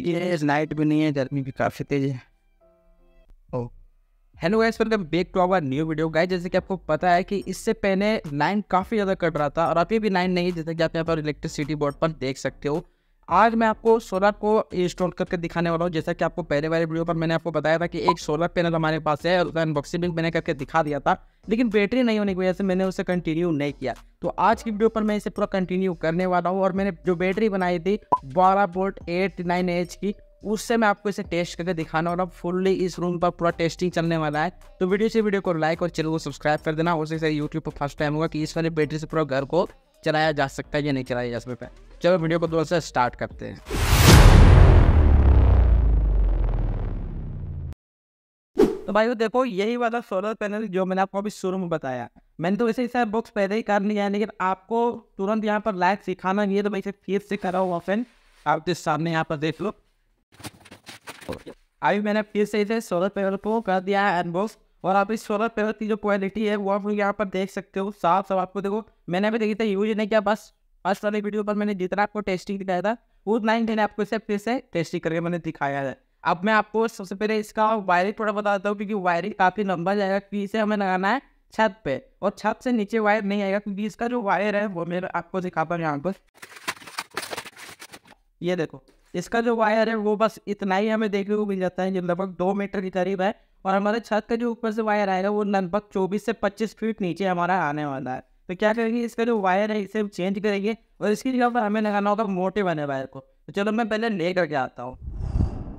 ये नाइट भी नहीं है गर्मी भी काफ़ी तेज़ है oh hello guys welcome back to our new video guys जैसे कि आपको पता है कि इससे पहले लाइन काफ़ी ज़्यादा कट रहा था और अभी भी लाइन नहीं है जैसे कि आप यहाँ पर इलेक्ट्रिसिटी बोर्ड पर देख सकते हो आज मैं आपको सोलर को इंस्टॉल करके दिखाने वाला हूँ जैसा कि आपको पहले वाले वीडियो पर मैंने आपको बताया था कि एक सोलर पैनल हमारे पास है और उसका अनबॉक्सिंग मैंने करके दिखा दिया था लेकिन बैटरी नहीं होने की वजह से मैंने उसे कंटिन्यू नहीं किया तो आज की वीडियो पर मैं इसे पूरा कंटिन्यू करने वाला हूँ और मैंने जो बैटरी बनाई थी बारह बोल्ट एट नाइन एच की उससे मैं आपको इसे टेस्ट करके दिखाना और अब फुल्ली इस रूम पर पूरा टेस्टिंग चलने वाला है तो वीडियो से वीडियो को लाइक और चैनल को सब्सक्राइब कर देना उसे सर यूट्यूब पर फर्स्ट टाइम होगा कि इस वाले बैटरी से पूरा घर को चलाया जा सकता है या नहीं चलाया जा सकता चलो वीडियो को दोस्तों स्टार्ट करते हैं तो भाई वो देखो यही वाला सोलर पैनल जो मैंने आपको अभी शुरू में बताया मैंने तो वैसे ही बुक्स पहले ही कर लिया है लेकिन आपको तुरंत यहाँ पर लाइव सिखाना नहीं है तो भाई फिर से हुआ ऑफेन आप तो सामने यहाँ पर देख लो अभी मैंने फिर से इसे सोलर पैनल को कर दिया है अनबॉक्स और आप इस सोलर पैनल की जो क्वालिटी है वो आप यहाँ पर देख सकते हो साफ साफ आपको देखो मैंने अभी देखी था यूज नहीं किया बस फर्स्ट वाली वीडियो पर मैंने जितना आपको टेस्टिंग दिखाया था उतना ही मैंने आपको इसे फिर से टेस्टिंग करके मैंने दिखाया है अब मैं आपको सबसे पहले इसका वायरिंग थोड़ा बता देता हूँ क्योंकि वायरिंग काफ़ी लंबा जाएगा क्योंकि इसे हमें लगाना है छत पे और छत से नीचे वायर नहीं आएगा क्योंकि इसका जो वायर है वो मेरा आपको दिखा पा यहाँ पर ये देखो इसका जो वायर है वो बस इतना ही हमें देखने को मिल जाता है जो लगभग दो मीटर के करीब है और हमारे छत का जो ऊपर से वायर आएगा वो लगभग चौबीस से पच्चीस फीट नीचे हमारा आने वाला है तो क्या करेंगे इसका जो वायर है इसे चेंज करेंगे और इसकी जगह पर हमें लगाना होगा मोटे वाले वायर को तो चलो मैं पहले ले करके आता हूँ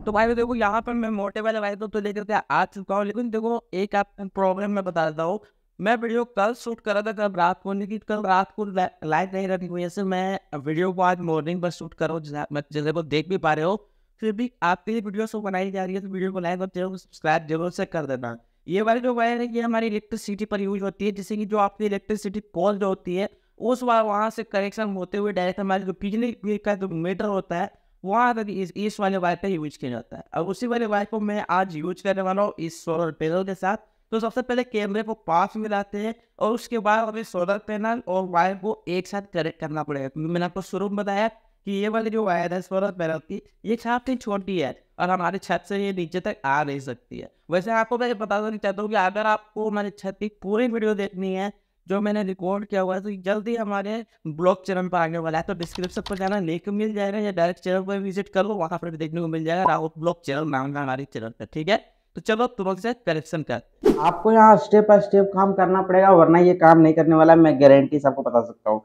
तो भाई देखो यहाँ पर मैं मोटे वाले भाई तो, तो लेकर के आ चुका हूँ लेकिन देखो एक आप प्रॉब्लम मैं बता देता हूँ मैं वीडियो कल शूट कर रहा था कल रात को लेकिन कल रात को लाइट नहीं रहने की वजह से मैं वीडियो को आज मॉर्निंग पर शूट कर रहा हूँ जैसे वो देख भी पा रहे हो फिर भी आपके लिए वीडियो शो बनाई जा रही है तो वीडियो को लाइक और चैनल को सब्सक्राइब जरूर से कर देना ये वाली जो वायर है ये हमारी इलेक्ट्रिसिटी पर यूज होती है जैसे कि जो आपकी इलेक्ट्रिसिटी कॉल जो होती है उस वहाँ से कनेक्शन होते हुए डायरेक्ट हमारे जो बिजली का जो मीटर होता है वहाँ तक इस इस वाले वायर पर यूज किया जाता है और उसी वाले वायर को मैं आज यूज करने वाला हूँ इस सोलर पैनल के साथ तो सबसे पहले कैमरे को पास में लाते हैं और उसके बाद अभी सोलर पैनल और वायर को एक साथ कनेक्ट करना पड़ेगा क्योंकि मैंने आपको शुरू में बताया कि ये वाली जो वायर है सोलर पैनल की ये काफ़ी छोटी है और हमारी छत से ये नीचे तक आ नहीं सकती है वैसे आपको मैं बताना चाहता हूँ कि अगर आपको हमारी छत की पूरी वीडियो देखनी है जो मैंने रिकॉर्ड किया हुआ है तो जल्दी हमारे ब्लॉग चैनल पर आने वाला है तो डिस्क्रिप्शन पर जाना लिंक मिल जाएगा या डायरेक्ट चैनल पर विजिट कर लो वहाँ पर भी देखने को मिल जाएगा राहुल ब्लॉग चैनल नाम हमारे चैनल पर ठीक है तो चलो तुरंत से करेक्शन कर आपको यहाँ स्टेप बाय स्टेप काम करना पड़ेगा वरना ये काम नहीं करने वाला मैं गारंटी से आपको बता सकता हूँ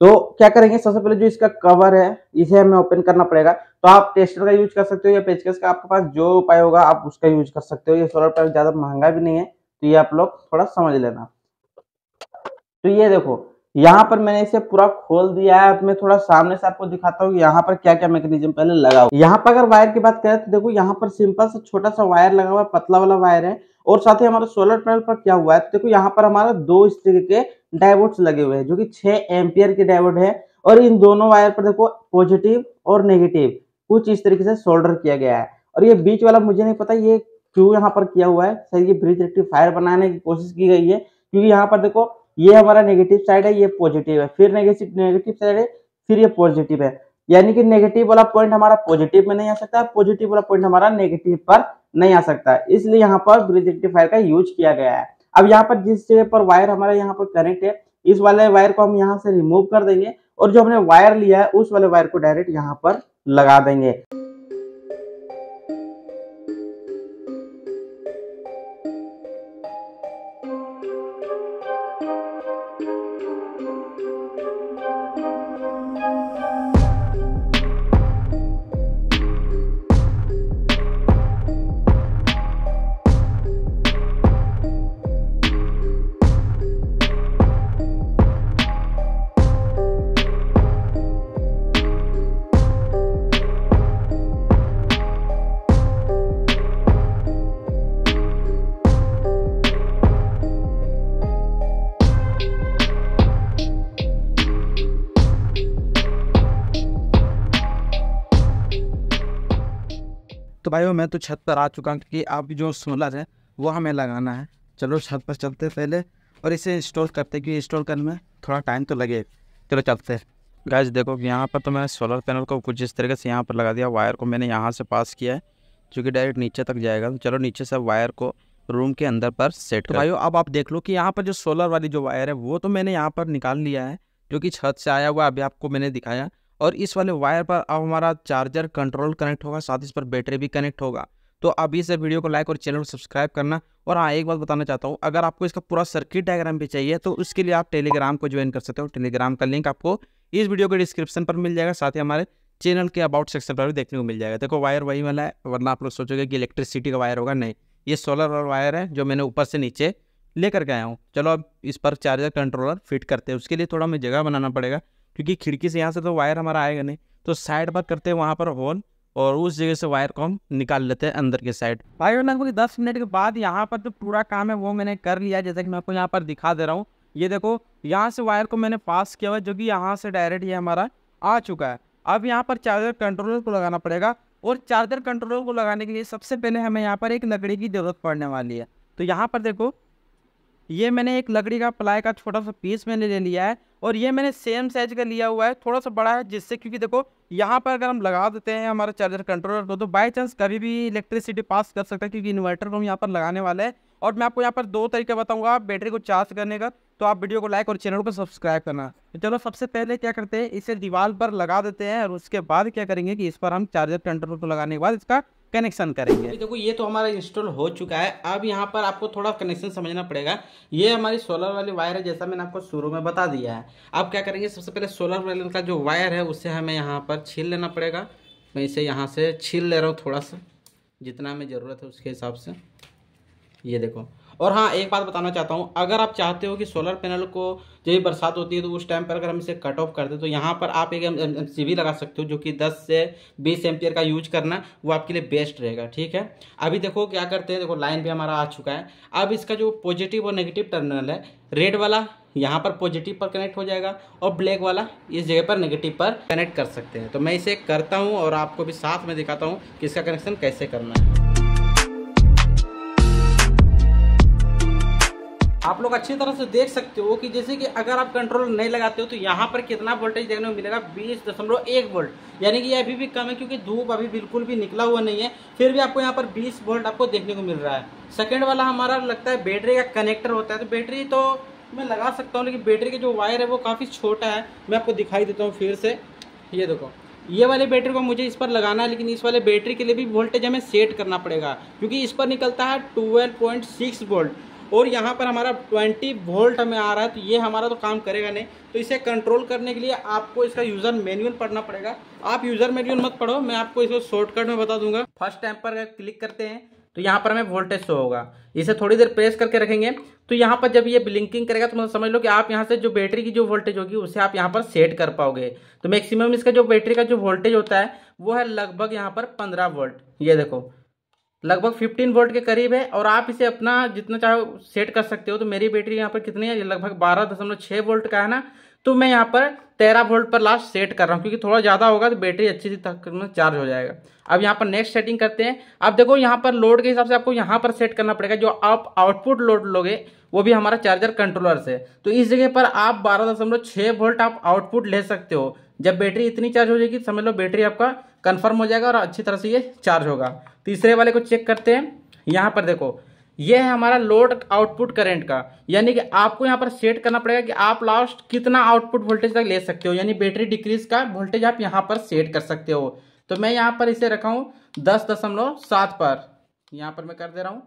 तो क्या करेंगे सबसे पहले जो इसका कवर है इसे हमें ओपन करना पड़ेगा तो आप टेस्टर का यूज कर सकते हो या पेचकस का आपके पास जो उपाय होगा आप उसका यूज कर सकते हो ये सोलर पैनल ज़्यादा महंगा भी नहीं है तो ये आप लोग थोड़ा समझ लेना तो ये देखो यहाँ पर मैंने इसे पूरा खोल दिया है मैं थोड़ा सामने से आपको दिखाता हूँ यहाँ पर क्या क्या मैकेनिज्म पहले लगा हुआ यहाँ पर अगर वायर की बात करें तो देखो यहाँ पर सिंपल सा छोटा सा वायर लगा हुआ है पतला वाला वायर है और साथ ही हमारे सोलर पैनल पर क्या हुआ है तो देखो यहाँ पर हमारा दो इस के डायवर्ट लगे हुए हैं जो कि छह एम्पियर के डायवर्ट है और इन दोनों वायर पर देखो पॉजिटिव और नेगेटिव कुछ इस तरीके से सोल्डर किया गया है और ये बीच वाला मुझे नहीं पता ये क्यों यहाँ पर किया हुआ है सर ये ब्रिज रेक्टिफायर बनाने की कोशिश की गई है क्योंकि यहाँ पर देखो ये हमारा नेगेटिव साइड है ये पॉजिटिव है फिर नेगेटिव साइड है फिर ये पॉजिटिव है यानी कि नेगेटिव वाला पॉइंट हमारा पॉजिटिव में नहीं आ सकता पॉजिटिव वाला पॉइंट हमारा नेगेटिव पर नहीं आ सकता इसलिए यहाँ पर ब्रिज रेक्टिफायर का यूज किया गया है अब यहाँ पर जिस जगह पर वायर हमारा यहाँ पर कनेक्ट है इस वाले वायर को हम यहाँ से रिमूव कर देंगे और जो हमने वायर लिया है उस वाले वायर को डायरेक्ट यहाँ पर लगा देंगे बायो में तो छत पर आ चुका हूँ क्योंकि आप जो सोलर है वो हमें लगाना है चलो छत पर चलते पहले और इसे इंस्टॉल करते क्योंकि इंस्टॉल करने में थोड़ा टाइम तो लगे चलो चलते गैस देखो यहाँ पर तो मैं सोलर पैनल को कुछ इस तरीके से यहाँ पर लगा दिया वायर को मैंने यहाँ से पास किया है जो कि डायरेक्ट नीचे तक जाएगा तो चलो नीचे से वायर को रूम के अंदर पर सेट तो भाई अब आप देख लो कि यहाँ पर जो सोलर वाली जो वायर है वो तो मैंने यहाँ पर निकाल लिया है जो कि छत से आया हुआ अभी आपको मैंने दिखाया और इस वाले वायर पर अब हमारा चार्जर कंट्रोल कनेक्ट होगा साथ ही इस पर बैटरी भी कनेक्ट होगा तो अभी से वीडियो को लाइक और चैनल को सब्सक्राइब करना और हाँ एक बात बताना चाहता हूँ अगर आपको इसका पूरा सर्किट डायग्राम भी चाहिए तो उसके लिए आप टेलीग्राम को ज्वाइन कर सकते हो टेलीग्राम का लिंक आपको इस वीडियो के डिस्क्रिप्शन पर मिल जाएगा साथ ही हमारे चैनल के अबाउट सेक्शन पर भी देखने को मिल जाएगा देखो वायर वही वाला है वरना आप लोग सोचोगे कि इलेक्ट्रिसिटी का वायर होगा नहीं ये सोलर और वायर है जो मैंने ऊपर से नीचे लेकर के आया हूँ चलो अब इस पर चार्जर कंट्रोलर फिट करते हैं उसके लिए थोड़ा हमें जगह बनाना पड़ेगा क्योंकि खिड़की से यहाँ से तो वायर हमारा आएगा नहीं तो साइड पर करते हैं वहाँ पर होल और उस जगह से वायर को हम निकाल लेते हैं अंदर के साइड भाई और लगभग दस मिनट के बाद यहाँ पर जो तो पूरा काम है वो मैंने कर लिया जैसे कि मैं आपको यहाँ पर दिखा दे रहा हूँ ये देखो यहाँ से वायर को मैंने पास किया हुआ जो कि यहाँ से डायरेक्ट ये हमारा आ चुका है अब यहाँ पर चार्जर कंट्रोलर को लगाना पड़ेगा और चार्जर कंट्रोलर को लगाने के लिए सबसे पहले हमें यहाँ पर एक लकड़ी की ज़रूरत पड़ने वाली है तो यहाँ पर देखो ये मैंने एक लकड़ी का प्लाई का छोटा सा पीस मैंने ले लिया है और ये मैंने सेम साइज का लिया हुआ है थोड़ा सा बड़ा है जिससे क्योंकि देखो यहाँ पर अगर हम लगा देते हैं हमारे चार्जर कंट्रोलर को तो बाई तो चांस कभी भी इलेक्ट्रिसिटी पास कर सकता है क्योंकि इन्वर्टर को हम यहाँ पर लगाने वाले हैं और मैं आपको यहाँ पर दो तरीके बताऊँगा बैटरी को चार्ज करने का तो आप वीडियो को लाइक और चैनल को सब्सक्राइब करना तो चलो सबसे पहले क्या करते हैं इसे दीवार पर लगा देते हैं और उसके बाद क्या करेंगे कि इस पर हम चार्जर कंट्रोलर को लगाने के बाद इसका कनेक्शन करेंगे देखो ये तो हमारा इंस्टॉल हो चुका है अब यहाँ पर आपको थोड़ा कनेक्शन समझना पड़ेगा ये हमारी सोलर वाली वायर है जैसा मैंने आपको शुरू में बता दिया है अब क्या करेंगे सबसे पहले सोलर वाले का जो वायर है उसे हमें यहाँ पर छील लेना पड़ेगा मैं इसे यहाँ से छील ले रहा हूँ थोड़ा सा जितना हमें ज़रूरत है उसके हिसाब से ये देखो और हाँ एक बात बताना चाहता हूँ अगर आप चाहते हो कि सोलर पैनल को जब भी बरसात होती है तो उस टाइम पर अगर हम इसे कट ऑफ कर दें तो यहाँ पर आप एक एम लगा सकते हो जो कि दस से बीस एम्पियर का यूज करना वो आपके लिए बेस्ट रहेगा ठीक है अभी देखो क्या करते हैं देखो लाइन भी हमारा आ चुका है अब इसका जो पॉजिटिव और नेगेटिव टर्मिनल है रेड वाला यहाँ पर पॉजिटिव पर कनेक्ट हो जाएगा और ब्लैक वाला इस जगह पर नेगेटिव पर कनेक्ट कर सकते हैं तो मैं इसे करता हूँ और आपको भी साथ में दिखाता हूँ कि इसका कनेक्शन कैसे करना है आप लोग अच्छी तरह से देख सकते हो कि जैसे कि अगर आप कंट्रोल नहीं लगाते हो तो यहाँ पर कितना वोल्टेज देखने को मिलेगा बीस दशमलव एक वोल्ट यानी कि ये अभी भी कम है क्योंकि धूप अभी बिल्कुल भी निकला हुआ नहीं है फिर भी आपको यहाँ पर बीस वोल्ट आपको देखने को मिल रहा है सेकेंड वाला हमारा लगता है बैटरी का कनेक्टर होता है तो बैटरी तो मैं लगा सकता हूँ लेकिन बैटरी का जो वायर है वो काफ़ी छोटा है मैं आपको दिखाई देता हूँ फिर से ये देखो ये वाले बैटरी को मुझे इस पर लगाना है लेकिन इस वाले बैटरी के लिए भी वोल्टेज हमें सेट करना पड़ेगा क्योंकि इस पर निकलता है 12.6 वोल्ट और यहाँ पर हमारा 20 वोल्ट हमें आ रहा है तो ये हमारा तो काम करेगा नहीं तो इसे कंट्रोल करने के लिए आपको इसका यूज़र मैनुअल पढ़ना पड़ेगा आप यूज़र मैनुअल मत पढ़ो मैं आपको इसको शॉर्टकट में बता दूंगा फर्स्ट टाइम पर क्लिक करते हैं तो यहाँ पर हमें वोल्टेज शो होगा इसे थोड़ी देर प्रेस करके रखेंगे तो यहाँ पर जब ये ब्लिंकिंग करेगा तो मतलब समझ लो कि आप यहाँ से जो बैटरी की जो वोल्टेज होगी उसे आप यहाँ पर सेट कर पाओगे तो मैक्सिमम इसका जो बैटरी का जो वोल्टेज होता है वो है लगभग यहाँ पर पंद्रह वोल्ट ये देखो लगभग 15 वोल्ट के करीब है और आप इसे अपना जितना चाहो सेट कर सकते हो तो मेरी बैटरी यहाँ पर कितनी है लगभग बारह दशमलव छः वोल्ट का है ना तो मैं यहाँ पर तेरह वोल्ट पर लास्ट सेट कर रहा हूँ क्योंकि थोड़ा ज़्यादा होगा तो बैटरी अच्छी तक में चार्ज हो जाएगा अब यहाँ पर नेक्स्ट सेटिंग करते हैं अब देखो यहाँ पर लोड के हिसाब से आपको यहाँ पर सेट करना पड़ेगा जो आप आउटपुट लोड लोगे वो भी हमारा चार्जर कंट्रोलर से तो इस जगह पर आप बारह दशमलव छः वोल्ट आप आउटपुट ले सकते हो जब बैटरी इतनी चार्ज हो जाएगी समझ लो बैटरी आपका कन्फर्म हो जाएगा और अच्छी तरह से ये चार्ज होगा तीसरे वाले को चेक करते हैं यहाँ पर देखो ये है हमारा लोड आउटपुट करंट का यानी कि आपको यहाँ पर सेट करना पड़ेगा कि आप लास्ट कितना आउटपुट वोल्टेज तक ले सकते हो यानी बैटरी डिक्रीज का वोल्टेज आप यहाँ पर सेट कर सकते हो तो मैं यहाँ पर इसे रखा हूँ दस दशमलव सात पर यहाँ पर मैं कर दे रहा हूँ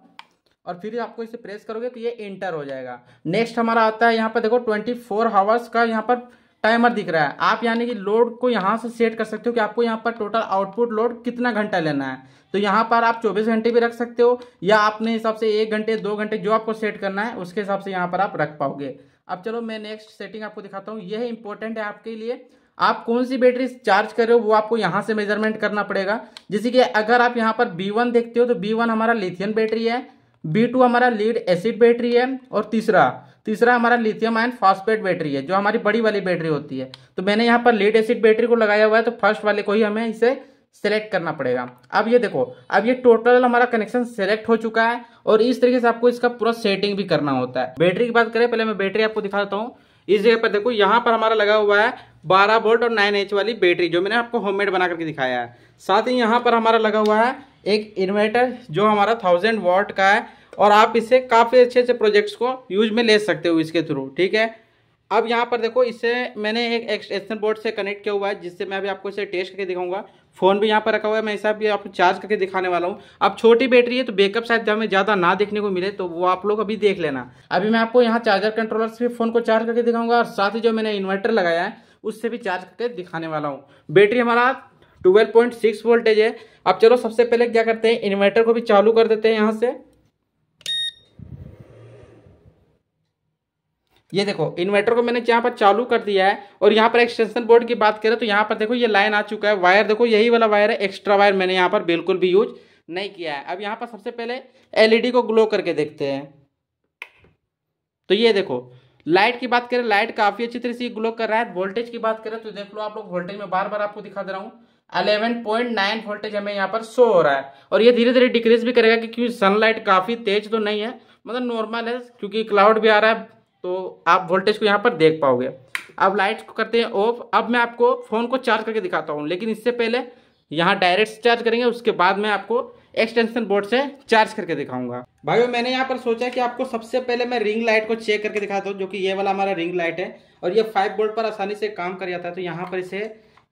और फिर आपको इसे प्रेस करोगे तो ये एंटर हो जाएगा नेक्स्ट हमारा आता है यहाँ पर देखो ट्वेंटी फोर आवर्स का यहाँ पर टाइमर दिख रहा है आप यानी कि लोड को यहाँ से सेट कर सकते हो कि आपको यहाँ पर टोटल आउटपुट लोड कितना घंटा लेना है तो यहाँ पर आप 24 घंटे भी रख सकते हो या अपने हिसाब से एक घंटे दो घंटे जो आपको सेट करना है उसके हिसाब से यहाँ पर आप रख पाओगे अब चलो मैं नेक्स्ट सेटिंग आपको दिखाता हूँ यह इंपॉर्टेंट है आपके लिए आप कौन सी बैटरी चार्ज कर रहे हो वो आपको यहाँ से मेजरमेंट करना पड़ेगा जैसे कि अगर आप यहाँ पर बी देखते हो तो बी हमारा लिथियन बैटरी है बी हमारा लीड एसिड बैटरी है और तीसरा तीसरा हमारा लिथियम आयन फॉस्फेट बैटरी है जो हमारी बड़ी वाली बैटरी होती है तो मैंने यहाँ पर लेट एसिड बैटरी को लगाया हुआ है तो फर्स्ट वाले को ही हमें इसे सेलेक्ट करना पड़ेगा अब ये देखो अब ये टोटल हमारा कनेक्शन सेलेक्ट हो चुका है और इस तरीके से आपको इसका पूरा सेटिंग भी करना होता है बैटरी की बात करें पहले मैं बैटरी आपको दिखा देता हूँ इस जगह पर देखो यहाँ पर हमारा लगा हुआ है बारह वोल्ट और नाइन एच वाली बैटरी जो मैंने आपको होममेड बना करके दिखाया है साथ ही यहाँ पर हमारा लगा हुआ है एक इन्वर्टर जो हमारा थाउजेंड वॉट का है और आप इसे काफ़ी अच्छे अच्छे प्रोजेक्ट्स को यूज में ले सकते हो इसके थ्रू ठीक है अब यहाँ पर देखो इसे मैंने एक एक्सटेंशन बोर्ड से कनेक्ट किया हुआ है जिससे मैं अभी आपको इसे टेस्ट करके दिखाऊंगा फ़ोन भी यहाँ पर रखा हुआ है मैं इसे अभी आपको चार्ज करके दिखाने वाला हूँ अब छोटी बैटरी है तो बैकअप शायद हमें ज़्यादा ना देखने को मिले तो वो आप लोग अभी देख लेना अभी मैं आपको यहाँ चार्जर कंट्रोलर से फ़ोन को चार्ज करके दिखाऊंगा और साथ ही जो मैंने इन्वर्टर लगाया है उससे भी चार्ज करके दिखाने वाला हूँ बैटरी हमारा ट्वेल्व पॉइंट सिक्स वोल्टेज है अब चलो सबसे पहले क्या करते हैं इन्वर्टर को भी चालू कर देते हैं यहाँ से ये देखो इन्वर्टर को मैंने यहाँ पर चालू कर दिया है और यहाँ पर एक्सटेंशन बोर्ड की बात करें तो यहाँ पर देखो ये लाइन आ चुका है वायर देखो यही वाला वायर है एक्स्ट्रा वायर मैंने यहाँ पर बिल्कुल भी यूज नहीं किया है अब यहाँ पर सबसे पहले एलईडी को ग्लो करके देखते हैं तो ये देखो लाइट की बात करें लाइट काफी अच्छी तरह से ग्लो कर रहा है वोल्टेज की बात करें तो देख लो आप लोग वोल्टेज में बार बार आपको दिखा दे रहा हूँ 11.9 वोल्टेज हमें यहाँ पर शो हो रहा है और ये धीरे धीरे डिक्रीज भी करेगा कि क्योंकि सनलाइट काफ़ी तेज तो नहीं है मतलब नॉर्मल है क्योंकि क्लाउड भी आ रहा है तो आप वोल्टेज को यहाँ पर देख पाओगे अब लाइट्स को करते हैं ऑफ अब मैं आपको फ़ोन को चार्ज करके दिखाता हूँ लेकिन इससे पहले यहाँ डायरेक्ट चार्ज करेंगे उसके बाद मैं आपको एक्सटेंशन बोर्ड से चार्ज करके दिखाऊंगा भाई मैंने यहाँ पर सोचा कि आपको सबसे पहले मैं रिंग लाइट को चेक करके दिखाता हूँ जो कि ये वाला हमारा रिंग लाइट है और ये फाइव बोल्ट पर आसानी से काम कर जाता है तो यहाँ पर इसे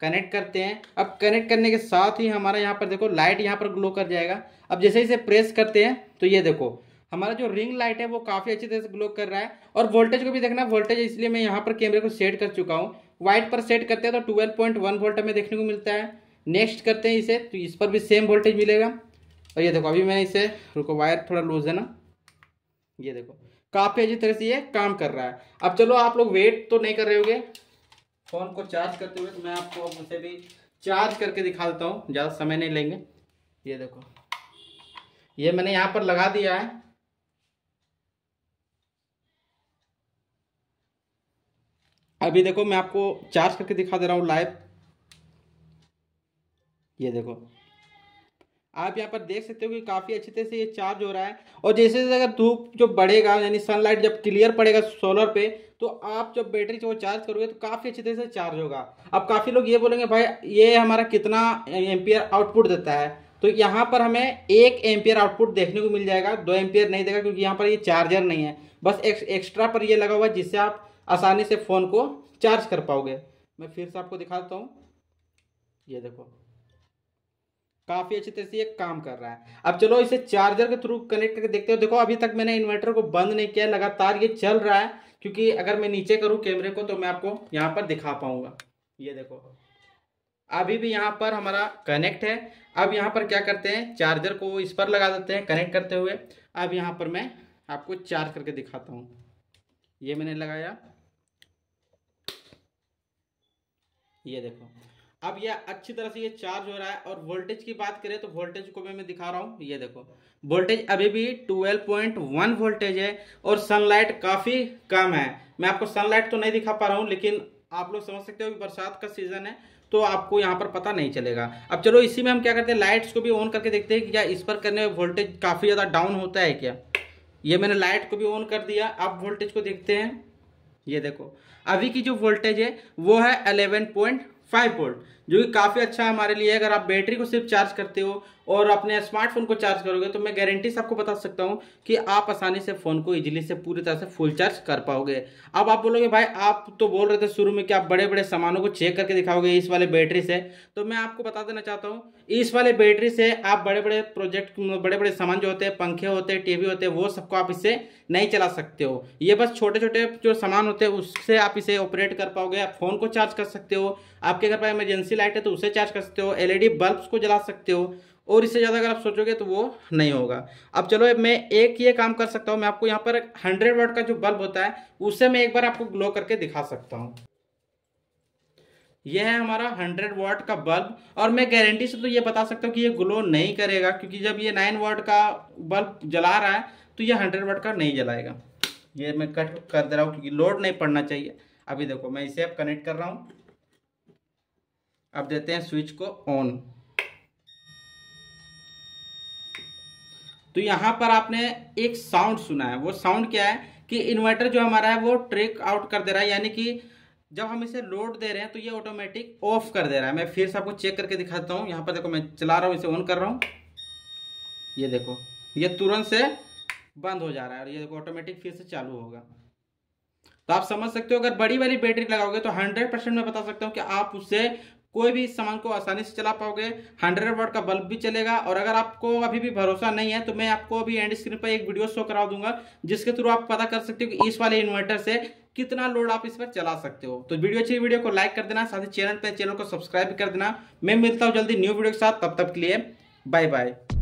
कनेक्ट करते हैं अब कनेक्ट करने के साथ ही हमारा यहाँ पर देखो लाइट यहाँ पर ग्लो कर जाएगा अब जैसे इसे प्रेस करते हैं तो ये देखो हमारा जो रिंग लाइट है वो काफ़ी अच्छी तरह से ग्लो कर रहा है और वोल्टेज को भी देखना वोल्टेज इसलिए मैं यहाँ पर कैमरे को सेट कर चुका हूँ वाइट पर सेट करते हैं तो ट्वेल्व पॉइंट वन वोल्ट हमें देखने को मिलता है नेक्स्ट करते हैं इसे तो इस पर भी सेम वोल्टेज मिलेगा और ये देखो अभी मैं इसे रुको वायर थोड़ा लूज है ना ये देखो काफ़ी अच्छी तरह से ये काम कर रहा है अब चलो आप लोग वेट तो नहीं कर रहे होगे फ़ोन को चार्ज करते हुए तो मैं आपको अब उसे भी चार्ज करके दिखा देता हूँ ज़्यादा समय नहीं लेंगे ये देखो ये मैंने यहाँ पर लगा दिया है अभी देखो मैं आपको चार्ज करके दिखा दे रहा हूँ लाइव ये देखो आप यहाँ पर देख सकते हो कि काफ़ी अच्छे तरह से ये चार्ज हो रहा है और जैसे जैसे अगर धूप जो बढ़ेगा यानी सनलाइट जब क्लियर पड़ेगा सोलर पे तो आप जब बैटरी को चार्ज करोगे तो काफ़ी अच्छी तरह से चार्ज होगा अब काफ़ी लोग ये बोलेंगे भाई ये हमारा कितना एम्पियर आउटपुट देता है तो यहाँ पर हमें एक एम्पियर आउटपुट देखने को मिल जाएगा दो एम्पियर नहीं देगा क्योंकि यहाँ पर ये चार्जर नहीं है बस एक, एक्स्ट्रा पर ये लगा हुआ है जिससे आप आसानी से फ़ोन को चार्ज कर पाओगे मैं फिर से आपको दिखा देता हूँ ये देखो काफ़ी अच्छी तरह से ये काम कर रहा है अब चलो इसे चार्जर के थ्रू कनेक्ट करके देखते हो देखो अभी तक मैंने इन्वर्टर को बंद नहीं किया लगातार ये चल रहा है क्योंकि अगर मैं नीचे करूँ कैमरे को तो मैं आपको यहाँ पर दिखा पाऊँगा ये देखो अभी भी यहाँ पर हमारा कनेक्ट है अब यहाँ पर क्या करते हैं चार्जर को इस पर लगा देते हैं कनेक्ट करते हुए अब यहाँ पर मैं आपको चार्ज करके दिखाता हूँ ये मैंने लगाया ये देखो अब यह अच्छी तरह से ये चार्ज हो रहा है और वोल्टेज की बात करें तो वोल्टेज को भी मैं दिखा रहा हूँ ये देखो वोल्टेज अभी भी 12.1 वोल्टेज है और सनलाइट काफ़ी कम है मैं आपको सनलाइट तो नहीं दिखा पा रहा हूँ लेकिन आप लोग समझ सकते हो कि बरसात का सीज़न है तो आपको यहाँ पर पता नहीं चलेगा अब चलो इसी में हम क्या करते हैं लाइट्स को भी ऑन करके देखते हैं कि क्या इस पर करने में वोल्टेज काफ़ी ज़्यादा डाउन होता है क्या ये मैंने लाइट को भी ऑन कर दिया आप वोल्टेज को देखते हैं ये देखो अभी की जो वोल्टेज है वो है पॉइंट फाइव वोल्ट जो कि काफ़ी अच्छा है हमारे लिए अगर आप बैटरी को सिर्फ चार्ज करते हो और अपने स्मार्टफोन को चार्ज करोगे तो मैं गारंटी से आपको बता सकता हूँ कि आप आसानी से फ़ोन को इजीली से पूरी तरह से फुल चार्ज कर पाओगे अब आप बोलोगे भाई आप तो बोल रहे थे शुरू में कि आप बड़े बड़े सामानों को चेक करके दिखाओगे इस वाले बैटरी से तो मैं आपको बता देना चाहता हूँ इस वाले बैटरी से आप बड़े बड़े प्रोजेक्ट बड़े बड़े सामान जो होते हैं पंखे होते हैं टीवी होते हैं वो सबको आप इससे नहीं चला सकते हो ये बस छोटे छोटे जो सामान होते हैं उससे आप इसे ऑपरेट कर पाओगे आप फ़ोन को चार्ज कर सकते हो आपके घर पर इमरजेंसी लाइट है तो उसे चार्ज कर सकते हो एलईडी बल्ब्स e को जला सकते हो और इससे ज़्यादा अगर आप सोचोगे तो वो नहीं होगा अब चलो मैं एक ये काम कर सकता हूँ मैं आपको यहाँ पर हंड्रेड वाट का जो बल्ब होता है उससे मैं एक बार आपको ग्लो करके दिखा सकता हूँ यह है हमारा 100 वॉट का बल्ब और मैं गारंटी से तो ये बता सकता हूँ कि ये ग्लो नहीं करेगा क्योंकि जब ये 9 वॉट का बल्ब जला रहा है तो ये 100 वॉट का नहीं जलाएगा ये मैं कट कर दे रहा हूँ क्योंकि लोड नहीं पड़ना चाहिए अभी देखो मैं इसे अब कनेक्ट कर रहा हूँ अब देते हैं स्विच को ऑन तो यहाँ पर आपने एक साउंड सुना है वो साउंड क्या है कि इन्वर्टर जो हमारा है वो ट्रेक आउट कर दे रहा है यानी कि जब हम इसे लोड दे रहे हैं तो ये ऑटोमेटिक ऑफ कर दे रहा है मैं फिर से आपको चेक करके दिखाता हूँ यहाँ पर देखो मैं चला रहा हूँ इसे ऑन कर रहा हूँ ये देखो ये तुरंत से बंद हो जा रहा है और ये देखो ऑटोमेटिक फिर से चालू होगा तो आप समझ सकते हो अगर बड़ी वाली बैटरी लगाओगे तो हंड्रेड परसेंट मैं बता सकता हूँ कि आप उससे कोई भी सामान को आसानी से चला पाओगे 100 वर्ड का बल्ब भी चलेगा और अगर आपको अभी भी भरोसा नहीं है तो मैं आपको अभी एंड स्क्रीन पर एक वीडियो शो करा दूंगा जिसके थ्रू आप पता कर सकते हो कि इस वाले इन्वर्टर से कितना लोड आप इस पर चला सकते हो तो वीडियो अच्छी वीडियो को लाइक कर देना साथ ही चैनल पर चैनल को सब्सक्राइब कर देना मैं मिलता हूँ जल्दी न्यू वीडियो के साथ तब तक के लिए बाय बाय